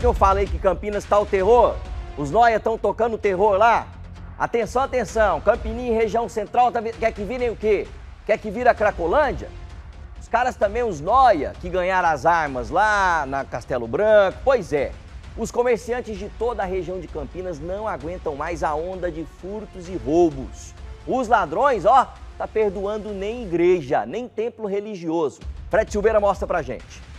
que eu falei que Campinas está o terror? Os Noia estão tocando o terror lá? Atenção, atenção, Campininha e região central tá, quer que virem o quê? Quer que vira Cracolândia? Os caras também, os Noia, que ganharam as armas lá na Castelo Branco, pois é. Os comerciantes de toda a região de Campinas não aguentam mais a onda de furtos e roubos. Os ladrões, ó, tá perdoando nem igreja, nem templo religioso. Fred Silveira mostra pra gente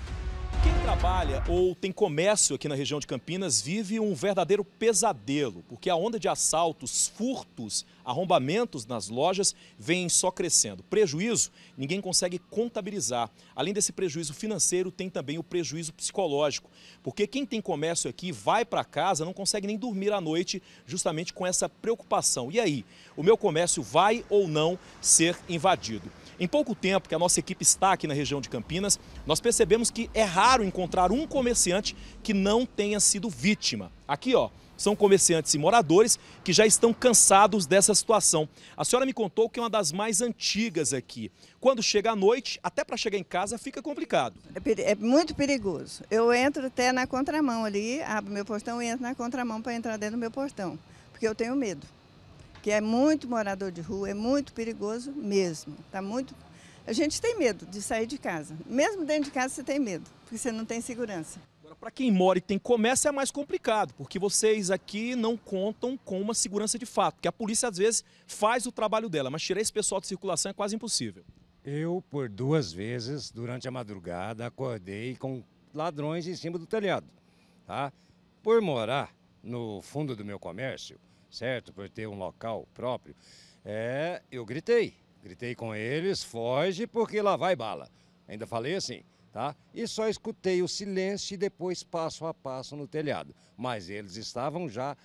trabalha ou tem comércio aqui na região de Campinas vive um verdadeiro pesadelo, porque a onda de assaltos, furtos, arrombamentos nas lojas vem só crescendo. Prejuízo ninguém consegue contabilizar. Além desse prejuízo financeiro, tem também o prejuízo psicológico, porque quem tem comércio aqui vai para casa, não consegue nem dormir à noite, justamente com essa preocupação. E aí, o meu comércio vai ou não ser invadido? Em pouco tempo que a nossa equipe está aqui na região de Campinas, nós percebemos que é raro encontrar um comerciante que não tenha sido vítima. Aqui, ó, são comerciantes e moradores que já estão cansados dessa situação. A senhora me contou que é uma das mais antigas aqui. Quando chega à noite, até para chegar em casa fica complicado. É, é, muito perigoso. Eu entro até na contramão ali, abro meu portão e entro na contramão para entrar dentro do meu portão, porque eu tenho medo que é muito morador de rua, é muito perigoso mesmo. Tá muito... A gente tem medo de sair de casa. Mesmo dentro de casa você tem medo, porque você não tem segurança. Para quem mora e tem comércio é mais complicado, porque vocês aqui não contam com uma segurança de fato, que a polícia às vezes faz o trabalho dela, mas tirar esse pessoal de circulação é quase impossível. Eu, por duas vezes, durante a madrugada, acordei com ladrões em cima do telhado. Tá? Por morar no fundo do meu comércio, certo? Por ter um local próprio. É, eu gritei. Gritei com eles, foge porque lá vai bala. Ainda falei assim, tá? E só escutei o silêncio e depois passo a passo no telhado. Mas eles estavam já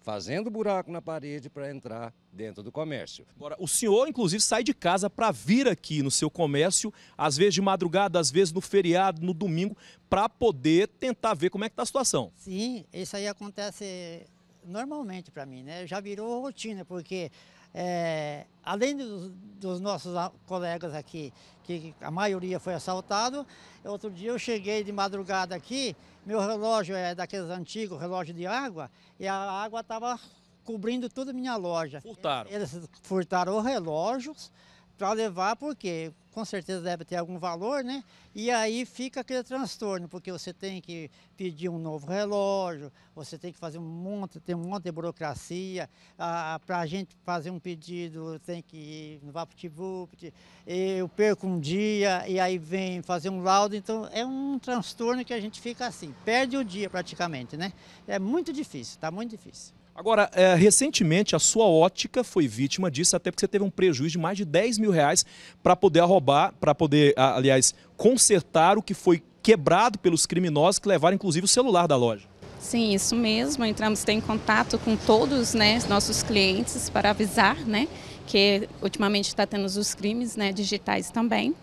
fazendo buraco na parede para entrar dentro do comércio. Agora, o senhor, inclusive, sai de casa para vir aqui no seu comércio, às vezes de madrugada, às vezes no feriado, no domingo, para poder tentar ver como é que está a situação. Sim, isso aí acontece normalmente para mim, né? Já virou rotina, porque é, além dos, dos, nossos colegas aqui, que a maioria foi assaltado, outro dia eu cheguei de madrugada aqui, meu relógio é daqueles antigos, relógio de água, e a água estava cobrindo toda a minha loja. Furtaram? Eles furtaram os relógios, para levar, porque com certeza deve ter algum valor, né? E aí fica aquele transtorno, porque você tem que pedir um novo relógio, você tem que fazer um monte, tem um monte de burocracia. Ah, para a gente fazer um pedido, tem que ir no VaptVupt, eu perco um dia e aí vem fazer um laudo. Então é um transtorno que a gente fica assim, perde o dia praticamente, né? É muito difícil, está muito difícil. Agora, é, recentemente a sua ótica foi vítima disso, até porque você teve um prejuízo de mais de 10 mil reais para poder roubar, para poder, aliás, consertar o que foi quebrado pelos criminosos que levaram inclusive o celular da loja. Sim, isso mesmo. Entramos em contato com todos né, nossos clientes para avisar, né? que ultimamente está tendo os crimes né, digitais também.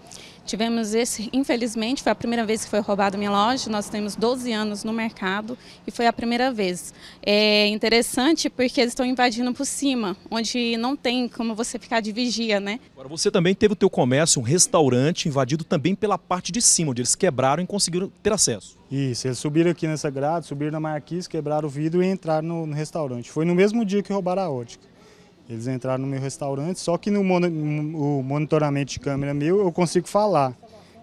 Tivemos esse, infelizmente, foi a primeira vez que foi roubado minha loja, nós temos 12 anos no mercado e foi a primeira vez. É interessante porque eles estão invadindo por cima, onde não tem como você ficar de vigia, né? Agora, você também teve o teu comércio, um restaurante, invadido também pela parte de cima, onde eles quebraram e conseguiram ter acesso. Isso, eles subiram aqui nessa grade, subiram na marquise, quebraram o vidro e entraram no, no restaurante. Foi no mesmo dia que roubaram a ótica. Eles entraram no meu restaurante, só que no mon o monitoramento de câmera meu eu consigo falar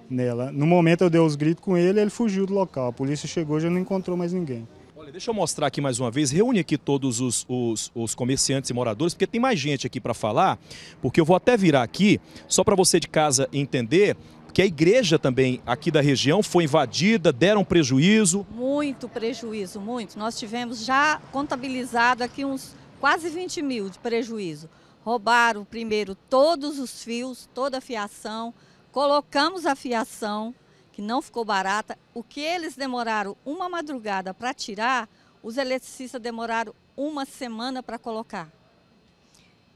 nela. No momento eu dei os gritos com ele, ele fugiu do local. A polícia chegou e já não encontrou mais ninguém. Olha, deixa eu mostrar aqui mais uma vez. Reúne aqui todos os, os, os comerciantes e moradores, porque tem mais gente aqui para falar. Porque eu vou até virar aqui, só para você de casa entender que a igreja também aqui da região foi invadida, deram prejuízo? Muito prejuízo, muito. Nós tivemos já contabilizado aqui uns quase 20 mil de prejuízo. Roubaram primeiro todos os fios, toda a fiação, colocamos a fiação, que não ficou barata. O que eles demoraram uma madrugada para tirar, os eletricistas demoraram uma semana para colocar.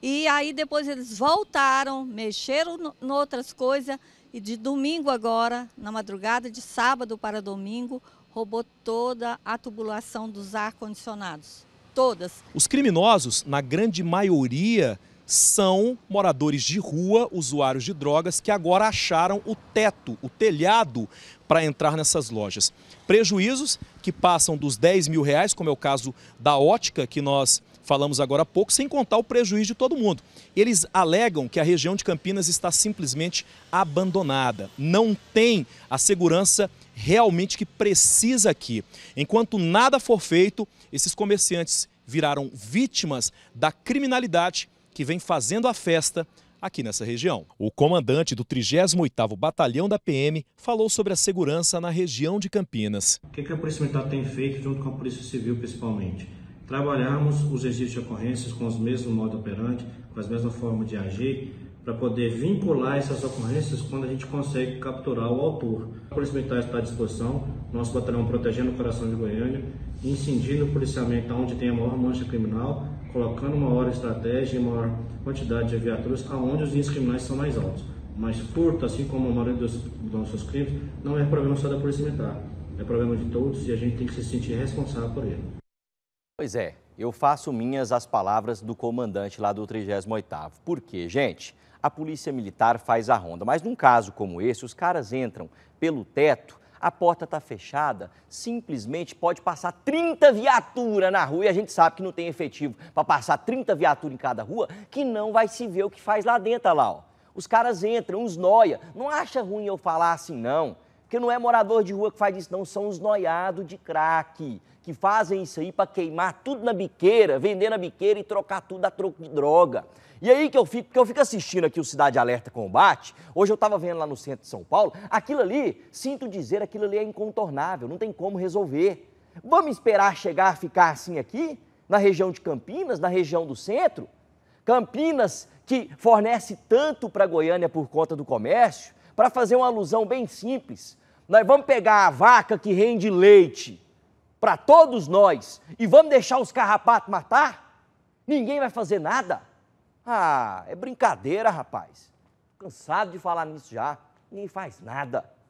E aí depois eles voltaram, mexeram em outras coisas e de domingo agora, na madrugada de sábado para domingo, roubou toda a tubulação dos ar condicionados todas. Os criminosos, na grande maioria, são moradores de rua, usuários de drogas, que agora acharam o teto, o telhado para entrar nessas lojas. Prejuízos que passam dos 10 mil reais, como é o caso da ótica que nós falamos agora há pouco, sem contar o prejuízo de todo mundo. Eles alegam que a região de Campinas está simplesmente abandonada, não tem a segurança realmente que precisa aqui. Enquanto nada for feito, esses comerciantes viraram vítimas da criminalidade que vem fazendo a festa aqui nessa região. O comandante do 38º Batalhão da PM falou sobre a segurança na região de Campinas. O que a é Polícia Militar tem feito junto com a Polícia Civil principalmente? Trabalharmos os registros de ocorrências com os mesmos modos operantes, com as mesmas formas de agir, para poder vincular essas ocorrências quando a gente consegue capturar o autor. A Polícia Militar está à disposição, nosso batalhão protegendo o coração de Goiânia, incendindo o policiamento onde tem a maior mancha criminal colocando maior estratégia e maior quantidade de viaturas aonde os índices criminais são mais altos. Mas furto, assim como a maioria dos nossos crimes, não é problema só da Polícia Militar, é problema de todos e a gente tem que se sentir responsável por ele. Pois é, eu faço minhas as palavras do comandante lá do 38º. Por quê, gente? A Polícia Militar faz a ronda, mas num caso como esse, os caras entram pelo teto a porta está fechada, simplesmente pode passar 30 viaturas na rua e a gente sabe que não tem efetivo para passar 30 viaturas em cada rua, que não vai se ver o que faz lá dentro, lá, ó. Os caras entram, uns noia. Não acha ruim eu falar assim, não. Porque não é morador de rua que faz isso, não. São os noiados de craque que fazem isso aí para queimar tudo na biqueira, vender na biqueira e trocar tudo a troco de droga. E aí que eu fico, que eu fico assistindo aqui o Cidade Alerta Combate. Hoje eu estava vendo lá no centro de São Paulo, aquilo ali, sinto dizer, aquilo ali é incontornável, não tem como resolver. Vamos esperar chegar a ficar assim aqui, na região de Campinas, na região do centro? Campinas que fornece tanto para Goiânia por conta do comércio, para fazer uma alusão bem simples, nós vamos pegar a vaca que rende leite para todos nós e vamos deixar os carrapatos matar? Ninguém vai fazer nada? Ah, é brincadeira, rapaz. Cansado de falar nisso já. Ninguém faz nada.